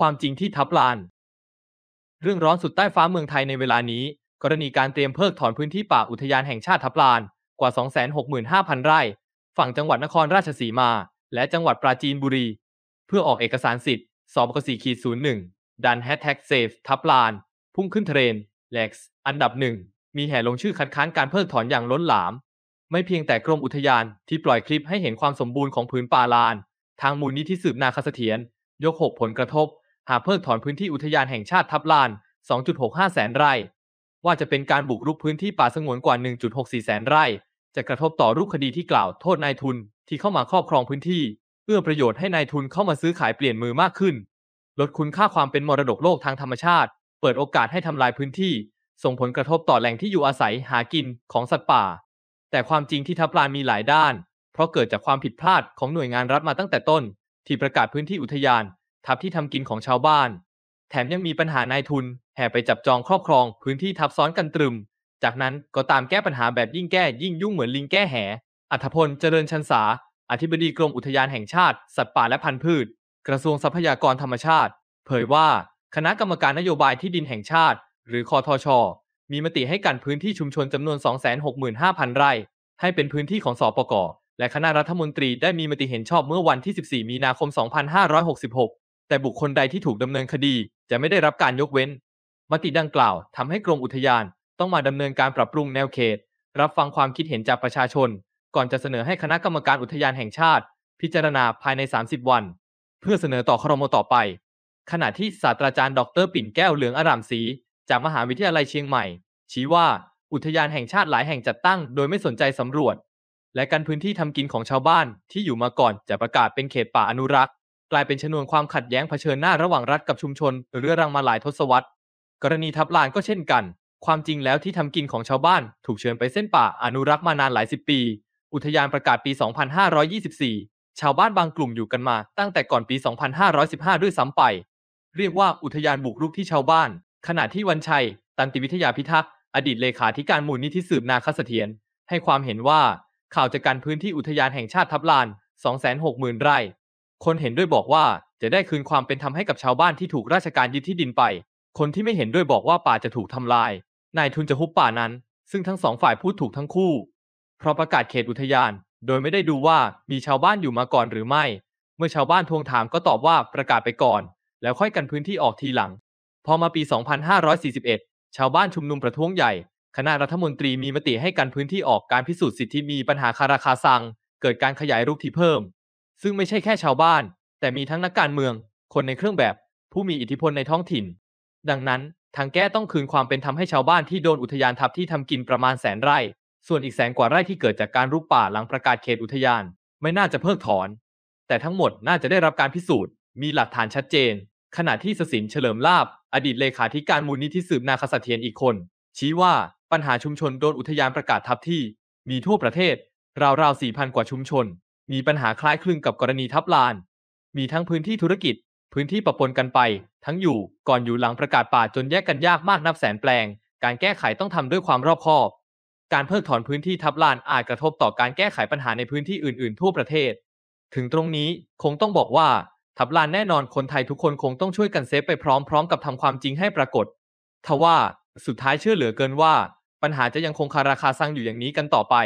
ความจริงที่ทับลาน เรื่องร้อนสุดใต้ฟ้าเมืองไทยในเวลานี้ กรณีการเตรียมเพิกถอนพื้นที่ป่าอุทยานแห่งชาติทับลาน กว่า 265,000 ไร่ ฝั่งจังหวัดนครราชสีมา และจังหวัดปราจีนบุรี เพื่อออกเอกสารสิทธิ์สอบกสี่ขีดศูนย์หนึ่งดันแฮชแท็กเซฟทับลานพุ่งขึ้นเทรนเล็ก์อันดับหนึ่ง มีแห่ลงชื่อคัดค้านการเพิกถอนอย่างล้นหลาม ไม่เพียงแต่กรมอุทยานที่ปล่อยคลิปให้เห็นความสมบูรณ์ของพื้นป่าลาน ทางมูลนิธิสืบนาคเสถียรยกหกผลกระทบหากเพิกถอนพื้นที่อุทยานแห่งชาติทับลาน 2.65 แสนไร่ ว่าจะเป็นการบุกรุกพื้นที่ป่าสงวนกว่า 1.64 แสนไร่ จะกระทบต่อรูปคดีที่กล่าวโทษนายทุนที่เข้ามาครอบครองพื้นที่เอื้อประโยชน์ให้นายทุนเข้ามาซื้อขายเปลี่ยนมือมากขึ้น ลดคุณค่าความเป็นมรดกโลกทางธรรมชาติ เปิดโอกาสให้ทำลายพื้นที่ ส่งผลกระทบต่อแหล่งที่อยู่อาศัยหากินของสัตว์ป่า แต่ความจริงที่ทับลานมีหลายด้าน เพราะเกิดจากความผิดพลาดของหน่วยงานรัฐมาตั้งแต่ต้น ที่ประกาศพื้นที่อุทยานทับที่ทำกินของชาวบ้าน แถมยังมีปัญหานายทุน แห่ไปจับจองครอบครองพื้นที่ทับซ้อนกันตรึม จากนั้นก็ตามแก้ปัญหาแบบยิ่งแก้ ยิ่งยุ่งเหมือนลิงแก้แหอัธพลเจริญชันสา อธิบดีกรมอุทยานแห่งชาติ สัตว์ป่าและพันธุ์พืช กระทรวงทรัพยากรธรรมชาติ เผยว่า คณะกรรมการนโยบายที่ดินแห่งชาติ หรือคอทช มีมติให้กันพื้นที่ชุมชนจำนวน 265,000 ไร่ ให้เป็นพื้นที่ของสอปก และคณะรัฐมนตรีได้มีมติเห็นชอบเมื่อวันที่14มีนาคม 2566แต่บุคคลใดที่ถูกดำเนินคดี จะไม่ได้รับการยกเว้น มติดังกล่าวทำให้กรมอุทยานต้องมาดำเนินการปรับปรุงแนวเขต รับฟังความคิดเห็นจากประชาชน ก่อนจะเสนอให้คณะกรรมการอุทยานแห่งชาติ พิจารณาภายใน 30 วัน เพื่อเสนอต่อครมต่อไป ขณะที่ศาสตราจารย์ดร ปิ่นแก้วเหลืองอารามศรีจากมหาวิทยาลัยเชียงใหม่ ชี้ว่า อุทยานแห่งชาติหลายแห่งจัดตั้งโดยไม่สนใจสำรวจ และการพื้นที่ทำกินของชาวบ้านที่อยู่มาก่อนจะประกาศเป็นเขตป่าอนุรักษ์กลายเป็นชนวนความขัดแย้งเผชิญหน้าระหว่างรัฐกับชุมชนเรื้อรังมาหลายทศวรรษ กรณีทับลานก็เช่นกัน ความจริงแล้วที่ทำกินของชาวบ้านถูกเชิญไปเส้นป่าอนุรักษ์มานานหลายสิบปี อุทยานประกาศปี 2524 ชาวบ้านบางกลุ่มอยู่กันมาตั้งแต่ก่อนปี 2515 ด้วยซ้ำไป เรียกว่าอุทยานบุกรุกที่ชาวบ้าน ขณะที่วันชัยตันติวิทยาพิทักษ์อดีตเลขาธิการมูลนิธิสืบนาคเสถียรให้ความเห็นว่าข่าวจากการพื้นที่อุทยานแห่งชาติทับลาน 260,000 ไร่คนเห็นด้วยบอกว่าจะได้คืนความเป็นธรรมให้กับชาวบ้านที่ถูกราชการยึดที่ดินไป คนที่ไม่เห็นด้วยบอกว่าป่าจะถูกทำลาย นายทุนจะฮุบป่านั้น ซึ่งทั้งสองฝ่ายพูดถูกทั้งคู่ เพราะประกาศเขตอุทยาน โดยไม่ได้ดูว่ามีชาวบ้านอยู่มาก่อนหรือไม่ เมื่อชาวบ้านทวงถามก็ตอบว่าประกาศไปก่อน แล้วค่อยกันพื้นที่ออกทีหลัง พอมาปี 2541 ชาวบ้านชุมนุมประท้วงใหญ่ คณะรัฐมนตรีมีมติให้กันพื้นที่ออกการพิสูจน์สิทธิมีปัญหาคาราคาซัง เกิดการขยายรุกที่เพิ่มซึ่งไม่ใช่แค่ชาวบ้าน แต่มีทั้งนักการเมือง คนในเครื่องแบบผู้มีอิทธิพลในท้องถิ่น ดังนั้น ทางแก้ต้องคืนความเป็นธรรมให้ชาวบ้านที่โดนอุทยานทับที่ทำกินประมาณแสนไร่ ส่วนอีกแสนกว่าไร่ที่เกิดจากการรุกป่าหลังประกาศเขตอุทยาน ไม่น่าจะเพิกถอน แต่ทั้งหมดน่าจะได้รับการพิสูจน์ มีหลักฐานชัดเจน ขณะที่สสินเฉลิมลาบอดีตเลขาธิการมูลนิธิสืบนาคสเทียนอีกคน ชี้ว่า ปัญหาชุมชนโดนอุทยานประกาศทับที่ มีทั่วประเทศ ราวๆ4,000กว่าชุมชนมีปัญหาคล้ายคลึงกับกรณีทับลาน มีทั้งพื้นที่ธุรกิจ พื้นที่ปะปนกันไป ทั้งอยู่ก่อนอยู่หลังประกาศป่าจนแยกกันยากมากนับแสนแปลง การแก้ไขต้องทำด้วยความรอบคอบ การเพิกถอนพื้นที่ทับลานอาจกระทบต่อการแก้ไขปัญหาในพื้นที่อื่นๆ ทั่วประเทศ ถึงตรงนี้คงต้องบอกว่าทับลานแน่นอนคนไทยทุกคนคงต้องช่วยกันเซฟไปพร้อมๆ กับทำความจริงให้ปรากฏ ทว่าสุดท้ายเชื่อเหลือเกินว่า ปัญหาจะยังคงคาราคาซังอยู่อย่างนี้กันต่อไป